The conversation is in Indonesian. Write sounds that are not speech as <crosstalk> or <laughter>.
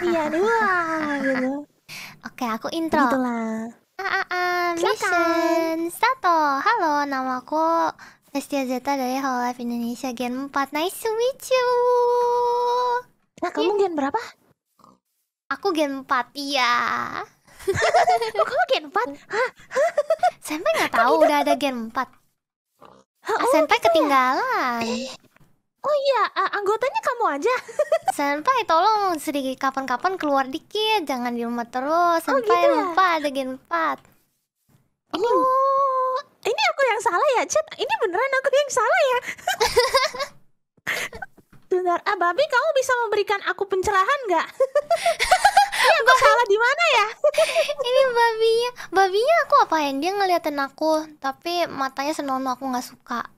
Iya <laughs> doang gitu. Oke, aku intro. Itulah. Ah, ah, ah, Mission Sato. Halo, nama aku Lestia Zeta dari Hall Life Indonesia Gen 4. Nice to meet you. Nah, kamu gen berapa? Aku gen 4, iya. Kok <laughs> oh, kamu gen 4? Hah? Sampai nggak tahu gitu? udah ada gen 4. Sampai gitu ya? ketinggalan. Eh, oh iya uh, anggotanya kamu aja <laughs> senpai tolong sedikit kapan-kapan keluar dikit jangan di rumah terus oh, senpai oh, gitu ya? lupa ada gen 4 ini oh, ini aku yang salah ya chat ini beneran aku yang salah ya <laughs> Bentar, ah Babi kamu bisa memberikan aku pencerahan nggak? <laughs> ini aku salah di mana ya? ini babinya, babinya aku apain? Ya? Dia ngeliatin aku, tapi matanya senonoh aku nggak suka.